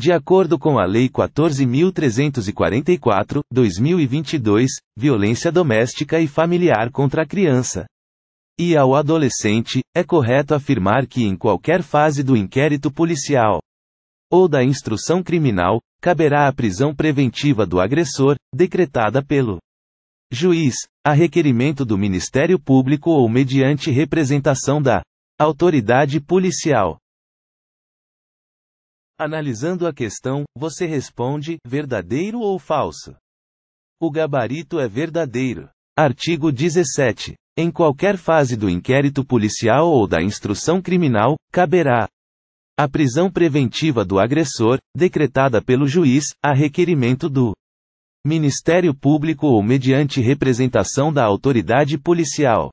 De acordo com a Lei 14.344, 2022, violência doméstica e familiar contra a criança. E ao adolescente, é correto afirmar que em qualquer fase do inquérito policial ou da instrução criminal, caberá a prisão preventiva do agressor, decretada pelo juiz, a requerimento do Ministério Público ou mediante representação da autoridade policial. Analisando a questão, você responde: verdadeiro ou falso? O gabarito é verdadeiro. Artigo 17. Em qualquer fase do inquérito policial ou da instrução criminal, caberá a prisão preventiva do agressor, decretada pelo juiz, a requerimento do Ministério Público ou mediante representação da autoridade policial.